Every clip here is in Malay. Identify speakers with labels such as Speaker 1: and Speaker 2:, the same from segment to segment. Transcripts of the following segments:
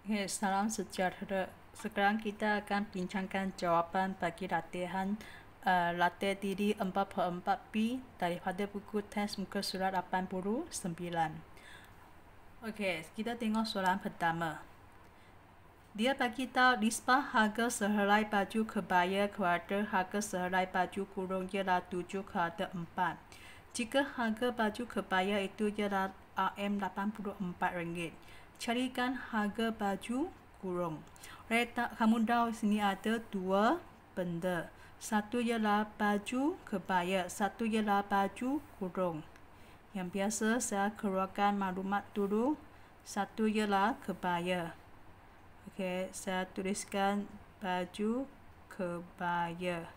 Speaker 1: Okay, salam sejahtera. Sekarang kita akan bincangkan jawapan bagi latihan uh, eh, latihan diri 4.4B daripada buku test muka surat 89. Okey, kita tengok soalan pertama. Dia bagi tahu nisbah harga sehelai baju kebaya kepada harga sehelai baju kurung ialah 7 kepada 4. Jika harga baju kebaya itu ialah RM84 carikan harga baju kurung. Retak kamu tahu sini ada dua benda. Satu ialah baju kebaya, satu ialah baju kurung. Yang biasa saya keluarkan maklumat dulu. Satu ialah kebaya. Okey, saya tuliskan baju kebaya.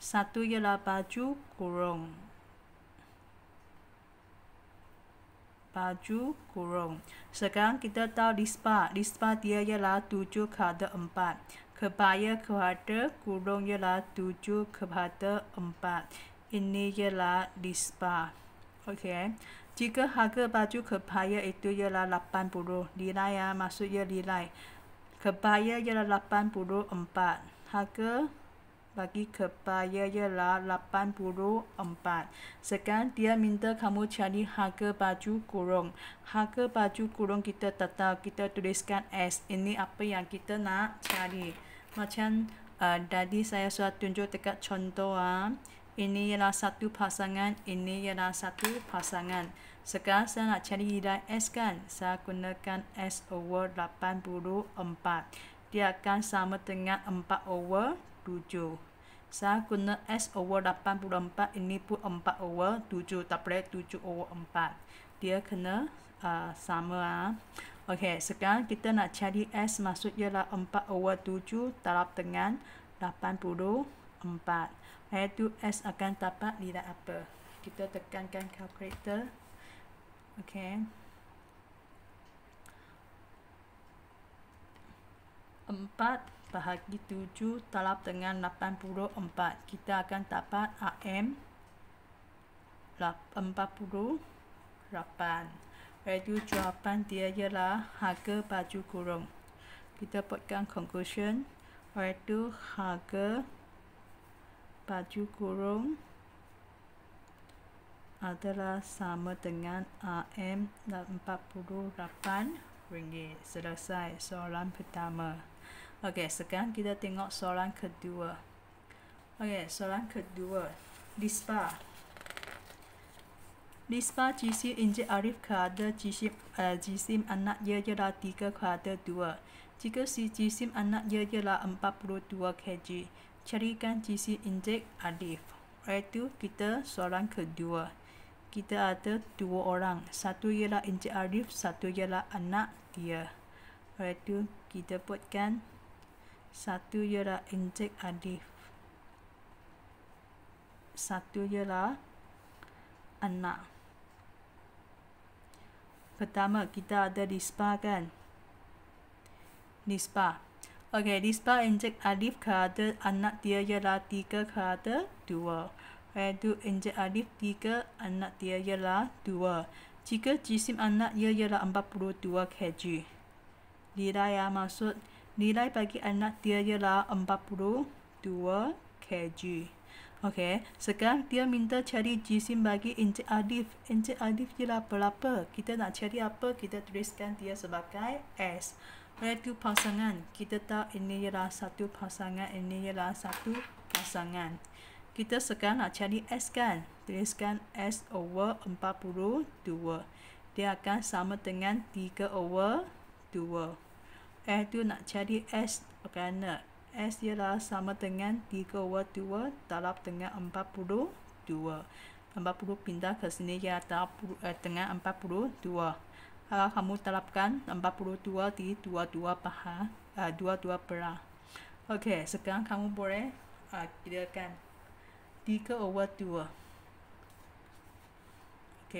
Speaker 1: Satu ialah baju kurung. baju kurung. Sekarang kita tahu dispa. Dispa dia ialah tujuh kepada empat. Kebaya kepada kurung ialah tujuh kepada empat. Ini ialah dispa. Okay. Jika harga baju kebaya itu ialah lapan puluh. Nilai ya, maksudnya nilai. Kebaya ialah lapan puluh empat. Harga bagi kepada ialah 84. Sekarang dia minta kamu cari harga baju kurung. Harga baju kurung kita tetap kita tuliskan S. Ini apa yang kita nak cari. Macam uh, saya sudah tunjuk dekat contoh. Uh. Ini ialah satu pasangan. Ini ialah satu pasangan. Sekarang saya nak cari nilai S kan. Saya gunakan S over 84. Dia akan sama dengan 4 over 7. Saya guna S over 84, ini pun 4 over 7, tak boleh 7 over 4. Dia kena uh, sama lah. Ok, sekarang kita nak cari S maksudnya lah 4 over 7 tarap dengan 84. Lepas tu S akan dapat nilai apa. Kita tekankan calculator. Ok. Empat bahagi 7 talap dengan 84 kita akan dapat AM 48 value jawapan dia ialah harga baju kurung kita buatkan conclusion iaitu harga baju kurung adalah sama dengan RM48 ringgit selesai soalan pertama Okey, sekarang kita tengok soalan kedua. Okey, soalan kedua. Dispa. Dispa jisim inci arif kuadra jisim uh, eh, jisim anak ia ialah tiga kuadra dua. Jika si jisim anak ia ialah empat puluh dua kg. Carikan jisim inci arif. Itu kita soalan kedua. Kita ada dua orang. Satu ialah inci arif, satu ialah anak dia. Itu kita buatkan. Satu ialah injek adif. Satu ialah anak. Pertama, kita ada nisba kan? Nisba. Okey, nisba injek adif kata anak dia ialah tiga kata dua. Itu injek adif tiga anak dia ialah dua. Jika jisim anak ia ialah 42 kg. Nilai yang maksud nilai bagi anak dia ialah 42 kg. Okey, sekarang dia minta cari jisim bagi Encik Adif. Encik Adif ialah berapa? Kita nak cari apa? Kita tuliskan dia sebagai S. Satu pasangan. Kita tahu ini ialah satu pasangan. Ini ialah satu pasangan. Kita sekarang nak cari S kan? Tuliskan S over 42. Dia akan sama dengan 3 over 2. S tu nak cari S kerana S ialah sama dengan 3 over 2 darab dengan 42 40 pindah ke sini ya darab eh, dengan 42 kalau kamu darabkan 42 di 22 bahan dua dua eh, perang ok sekarang kamu boleh uh, kirakan tiga over 2 ok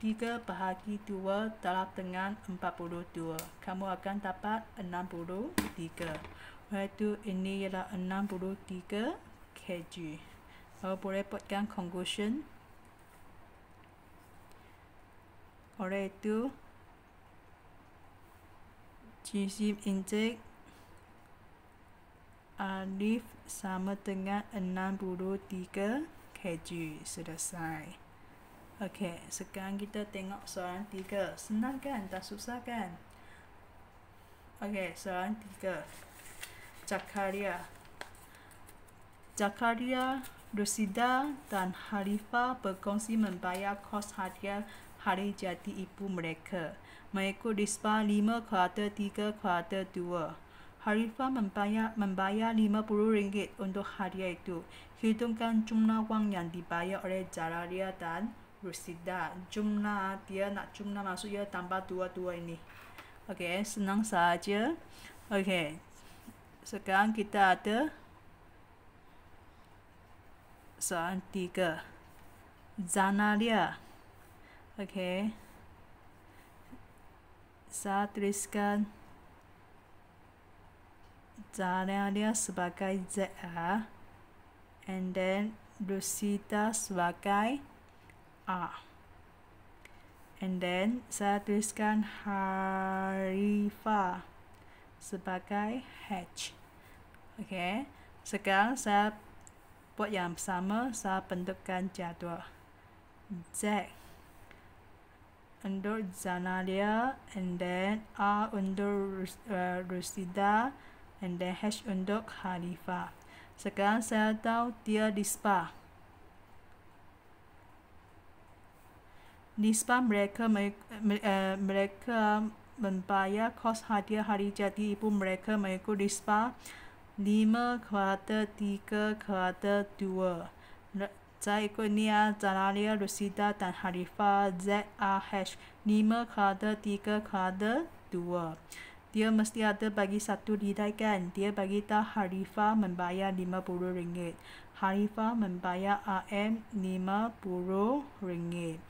Speaker 1: 3 bahagi 2 dalam dengan 42. Kamu akan dapat 63. Iaitu ini ialah 63 kg. Kamu boleh buatkan conclusion. Oleh itu, jisim injek alif sama dengan 63 kg. Selesai. Okey, sekarang kita tengok soalan tiga. Senang kan? Tak susah kan? Okey, soalan tiga. Zakaria. Zakaria, Rusida dan Harifah berkongsi membayar kos hadiah hari jadi ibu mereka. Mereka dispa lima kuarter tiga kuarter dua. Harifah membayar, membayar lima puluh ringgit untuk hadiah itu. Hitungkan jumlah wang yang dibayar oleh Zakaria dan Rusida jumna dia nak jumna masuk ya tambah dua-dua ini okay senang saja okay sekarang kita ada soalan tiga zanaria okay saya tuliskan zanaria sebagai za and then Rusita sebagai R. And then saya tuliskan Harifah sebagai H. Okay. Sekarang saya buat yang sama, saya bentukkan jadual. Z untuk Zanalia and then R untuk uh, Rusida and then H untuk Khalifa. Sekarang saya tahu dia di spa. nisbah mereka me eh, mereka membayar kos hadiah hari jadi ibu mereka mengikut nisbah 5 kuarter 3 kuarter 2 saya ikut Nia Zanaria Lucida dan Harifah ZRH 5 kuarter 3 kuarter 2 dia mesti ada bagi satu lidai kan dia bagi tak Harifah membayar 50 ringgit Harifah membayar RM 50 ringgit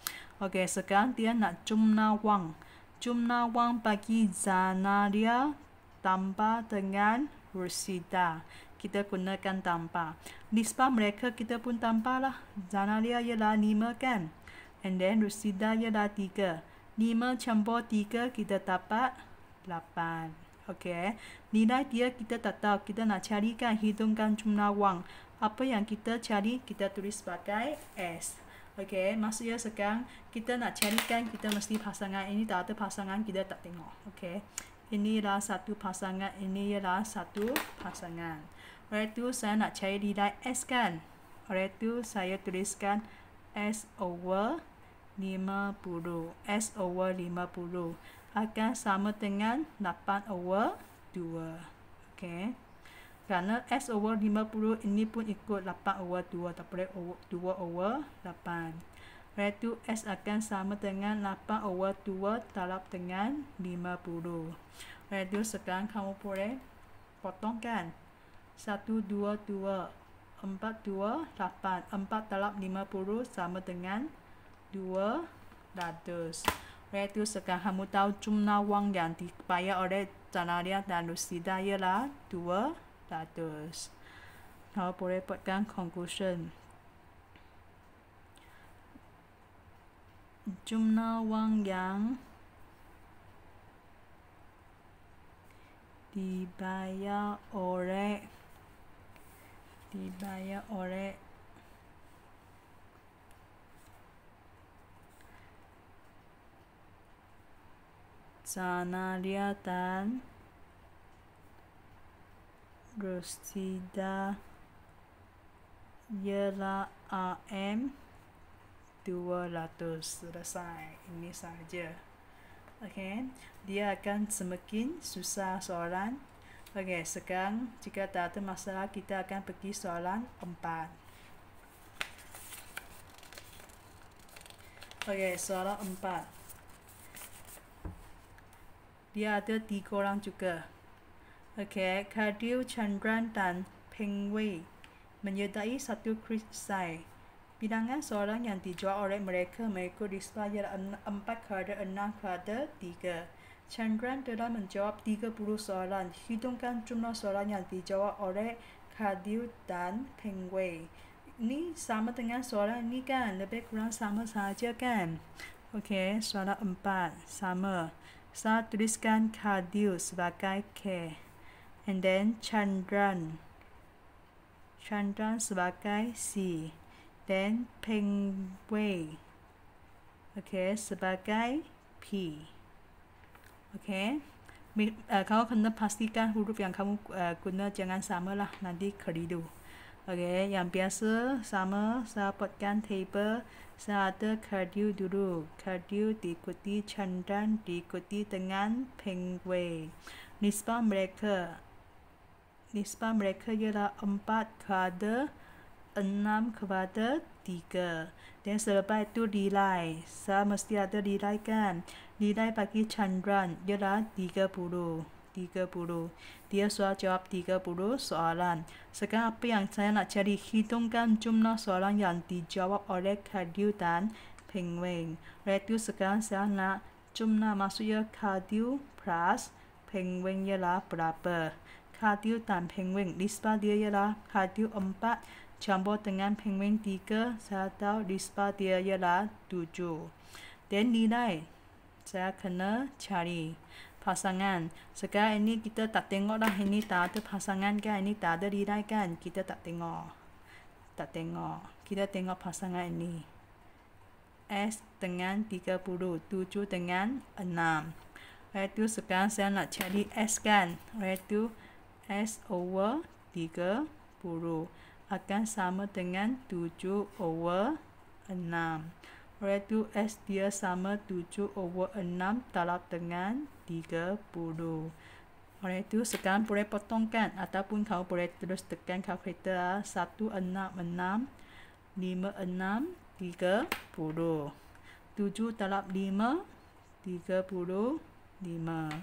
Speaker 1: Okey, sekarang dia nak jumlah wang. Jumlah wang bagi zanaria tambah dengan rusida. Kita gunakan tambah. Nisbah mereka kita pun tambah lah Zanaria ialah lima kan? And then rusida ialah tiga. Lima campur tiga kita dapat lapan. Okey, nilai dia kita tak tahu. Kita nak carikan, hitungkan jumlah wang. Apa yang kita cari, kita tulis sebagai S. Okay, maksudnya sekarang kita nak carikan kita mesti pasangan ini tak ada pasangan kita tak tengok. Okay, ini lah satu pasangan, ini lah satu pasangan. Oleh itu saya nak cari nilai S kan? Oleh itu saya tuliskan S over 50. S over 50 akan sama dengan 8 over 2. Okay kerana S over 50 ini pun ikut 8 over 2 tak boleh 2 over 8 Ratu S akan sama dengan 8 over 2 talap dengan 50 Ratu sekarang kamu boleh potongkan 1, 2, 2 Empat dua lapan. Empat talap lima puluh sama dengan dua ratus. Ratus sekarang kamu tahu jumlah wang yang dibayar oleh Zanaria dan Lucida ialah dua ratus status. Kalau boleh buatkan conclusion. Jumlah wang yang dibayar oleh dibayar oleh zanah Rosita ialah A.M. 200 sudah selesai ini saja okay. dia akan semakin susah soalan Okey, sekarang jika tak ada masalah kita akan pergi soalan empat. Okey, soalan empat. dia ada tiga orang juga โอเคคาดิวชันรันตันเพงเวยมันยืดได้สัตว์คริสไซบินังแอสโซรังยันติจอออเรมเรคเมกุดิสปายร์อันอัมปักคาร์เดอร์อันนังคาร์เดอร์ตีเกอร์ชันรันเดอร์มันจอบตีเกอร์ปุรุสโซรันฮิดงกันจุนนอสโซรังยันติจอออเรคาดิวตันเพงเวยนี่สามารถงานสอนนี่กันในเบกรังสามารถสาเจอกันโอเคสอนอัมปันสามารถสาตริสกันคาดิวสบากายเค and then Chandran. Chandran sebagai C. Then Peng Okay, sebagai P. Okay. Uh, kamu kena pastikan huruf yang kamu uh, guna jangan sama lah. Nanti keliru. Okay, yang biasa sama saya buatkan table. Saya ada kardiu dulu. Kardiu diikuti Chandran diikuti dengan Peng Wei. Nisbah mereka nisbah mereka ialah 4 kepada 6 kepada 3. Dan selepas itu nilai. Saya mesti ada nilai kan. Nilai bagi candran ialah 30. 30. Dia soal jawab 30 soalan. Sekarang apa yang saya nak cari hitungkan jumlah soalan yang dijawab oleh kadiu dan penguin. Ratu sekarang saya nak jumlah maksudnya kadiu plus penguin ialah berapa khatiu tan pengweng dispa dia ya lah. khatiu empat campur dengan penguin tiga saya satu dispa dia ya lah tujuh dan nilai saya kena cari pasangan sekarang ini kita tak tengok lah ini tak ada pasangan kan ini tak ada nilai kan kita tak tengok tak tengok kita tengok pasangan ini S dengan 30 7 dengan 6 Right tu sekarang saya nak cari S kan Ratu. S over 30 akan sama dengan 7 over 6. Oleh itu, S dia sama 7 over 6 talap dengan 30. Oleh itu, sekarang boleh potongkan ataupun kau boleh terus tekan kalkulator 166 56 56 30 30. 7 dalam 5 35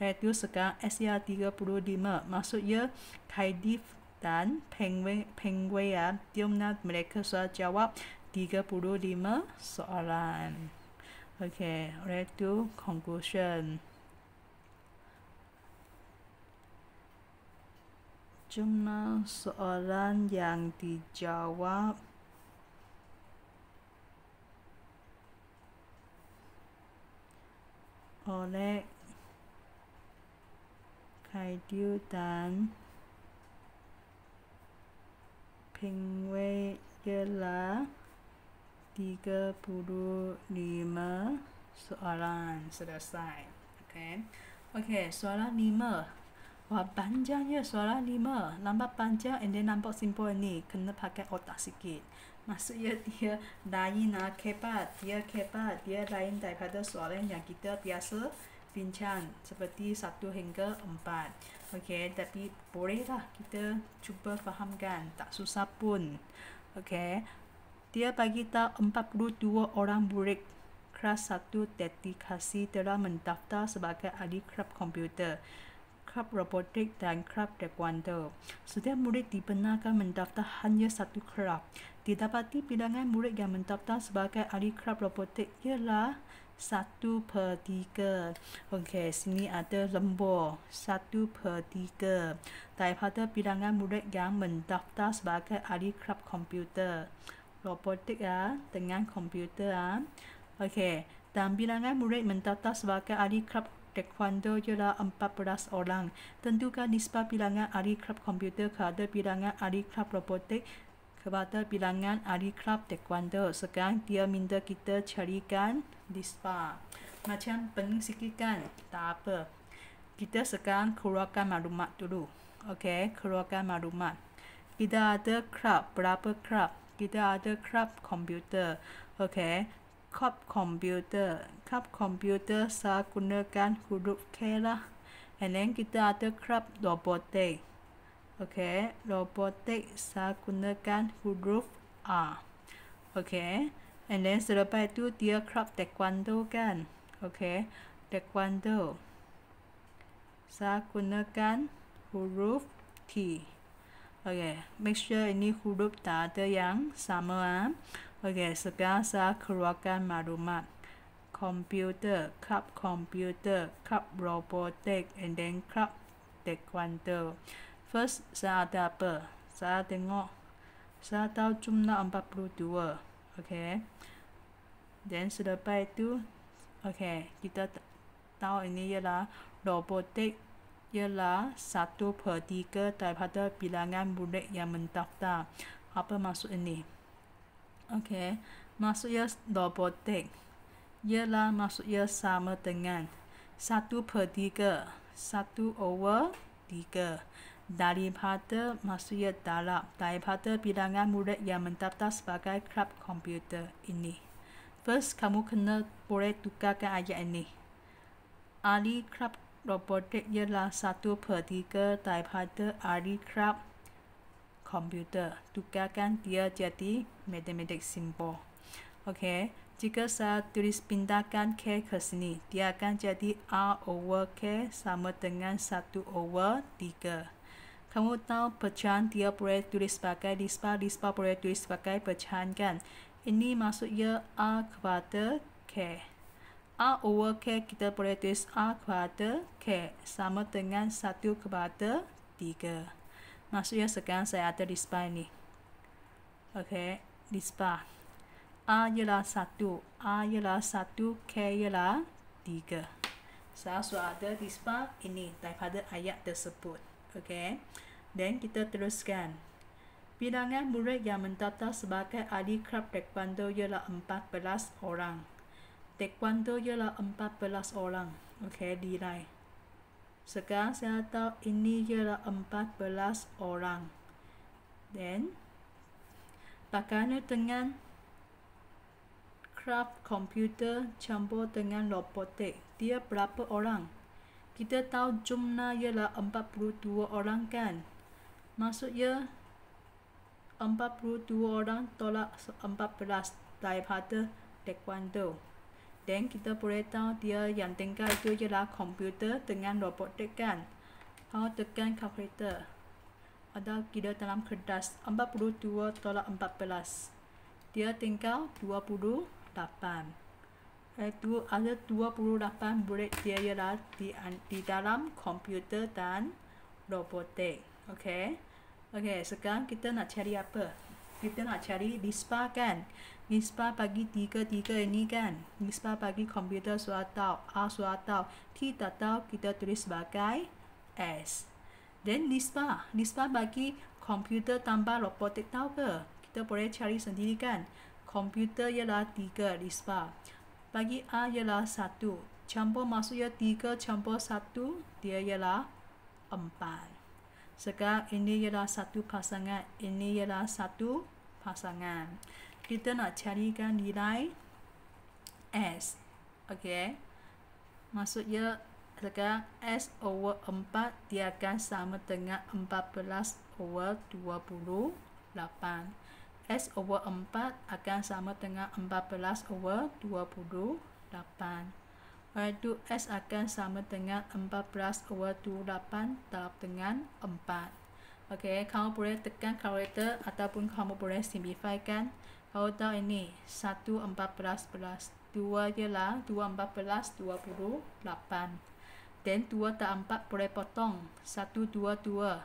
Speaker 1: reduskan SR35 maksudnya Cardiff dan Penguin diumna mereka soal jawab 35 soalan ok, let's conclusion jumlah soalan yang dijawab oleh 海丢丹，平为耶拉，第个不如你们说了，是的噻，OK。Okay, soalan lima. Wah, panjangnya soalan lima. Nampak panjang and nampak simple ni. Kena pakai otak sikit. Maksudnya dia lain lah, kebat. Dia kebat. Dia lain daripada soalan yang kita biasa bincang seperti satu hingga 4. Okey, tapi bolehlah kita cuba fahamkan, tak susah pun. Okey. Dia bagi tahu 42 orang murid kelas 1 dedikasi telah mendaftar sebagai ahli kelab komputer, kelab robotik dan kelab taekwondo. Setiap murid dibenarkan mendaftar hanya satu kelab. Didapati bilangan murid yang mendaftar sebagai ahli kelab robotik ialah satu per tiga. Okey, sini ada lembur satu per tiga. Tapi pada bilangan murid yang mendaftar sebagai ahli kelab komputer. Robotik ya, dengan komputer ya. Okey, dan bilangan murid mendaftar sebagai ahli kelab taekwondo ialah 14 orang. Tentukan nisbah bilangan ahli kelab komputer kepada bilangan ahli kelab robotik kepada bilangan ahli kelab taekwondo. Sekarang dia minta kita carikan di spa. Macam pening sikit kan? Tak apa. Kita sekarang keluarkan maklumat dulu. Okey, keluarkan maklumat. Kita ada club, berapa club? Kita ada club komputer. Okey, club komputer. Club komputer saya gunakan huruf K lah. And then kita ada club robotik. Okey, robotik saya gunakan huruf R. Okey. And then selepas itu dia crop taekwondo kan. Okay. Taekwondo. Saya gunakan huruf T. Okay. Make sure ini huruf tak yang sama. Ah. Okay. Sekarang saya keluarkan maklumat. Computer, club computer, club robotik, and then club taekwondo. First, saya ada apa? Saya tengok. Saya tahu jumlah 42 okay then selepas itu okay kita tahu ini ialah robotik ialah satu per tiga daripada bilangan bulat yang mendaftar apa maksud ini okay maksudnya robotik ialah maksudnya sama dengan satu per tiga satu over tiga daripada manusia dalam daripada bilangan murid yang mendaftar sebagai klub komputer ini. First, kamu kena boleh tukarkan ayat ini. Ali Club Robotik ialah satu per tiga daripada Ali Club Komputer. Tukarkan dia jadi matematik simbol. Okay. Jika saya tulis pindahkan K ke sini, dia akan jadi R over K sama dengan 1 over 3. Kamu tahu pecahan tiap proyek tulis sebagai dispa, dispa proyek tulis sebagai pecahan kan? Ini maksudnya A kepada K. A over K kita boleh tulis A kepada K sama dengan 1 kepada 3. Maksudnya sekarang saya ada dispa ini. Okey, dispa. A ialah 1, A ialah 1, K ialah 3. Saya sudah ada dispa ini daripada ayat tersebut. Okay. Dan kita teruskan. Bilangan murid yang mendaftar sebagai ahli klub taekwondo ialah 14 orang. Taekwondo ialah 14 orang. Okey, dirai. Sekarang saya tahu ini ialah 14 orang. Dan bagaimana dengan kraft komputer campur dengan robotik? Dia berapa orang? Kita tahu jumlah ialah 42 orang kan? maksudnya 42 orang tolak 14 daripada taekwondo dan kita boleh tahu dia yang tinggal itu ialah komputer dengan robot tekan atau tekan kalkulator ada kira dalam kertas 42 tolak 14 dia tinggal 28 Itu eh, ada 28 bulat dia ialah di, di dalam komputer dan robotik. Okay. Okay, sekarang kita nak cari apa? Kita nak cari NISPA kan? NISPA bagi tiga-tiga ini kan? NISPA bagi komputer surat tau, A surat tau, T tak tau, kita tulis sebagai S. Then NISPA, NISPA bagi komputer tambah robotik tau ke? Kita boleh cari sendiri kan? Komputer ialah tiga NISPA. Bagi A ialah satu. Campur masuk maksudnya tiga campur satu, dia ialah empat. Sekarang ini ialah satu pasangan, ini ialah satu pasangan. Kita nak carikan nilai S. Okey. Maksudnya sekarang S over 4 dia akan sama dengan 14 over 28. S over 4 akan sama dengan 14 over R2 S akan sama dengan 14 over 28 darab dengan 4. Okey, kamu boleh tekan calculator ataupun kamu boleh simplify kan. Kalau tahu ini, 1, 14, 14. 2 ialah 2, 14, 28. Then 2 dan 4 boleh potong. 1, 2, 2.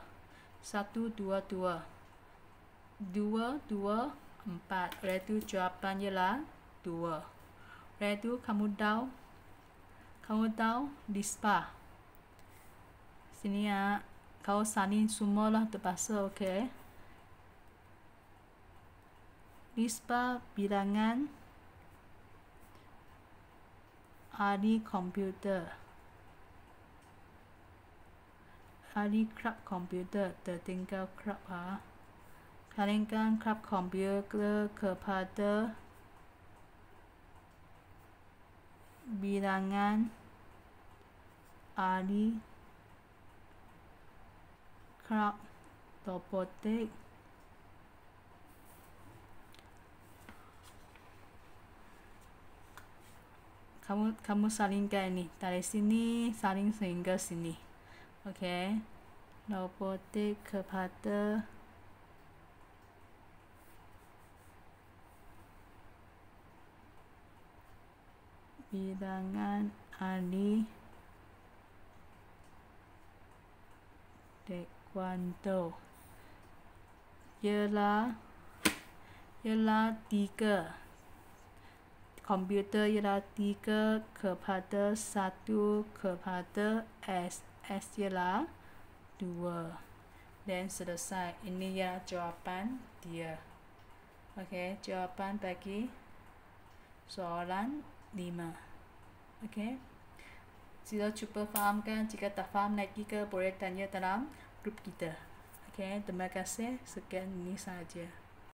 Speaker 1: 1, 2, 2. 2, 2, 4. Oleh itu, jawapan ialah 2. Oleh itu, kamu tahu kau tahu di spa sini ya kau sanin semua lah terpaksa ok di spa bilangan ahli komputer ahli club komputer tertinggal club ha ah. kalian kan club komputer kepada bilangan Ari Krab robotik, Kamu kamu saling salingkan ini dari sini saling sehingga sini, okay? Robotik kepada bidangan ahli 豌豆 ialah ialah tiga komputer ialah tiga kepada satu kepada S S ialah dua dan selesai ini ya jawapan dia Okay, jawapan bagi soalan lima ok sila cuba fahamkan jika tak faham lagi ke boleh tanya dalam grup kita. Okay, terima kasih. Sekian ini saja.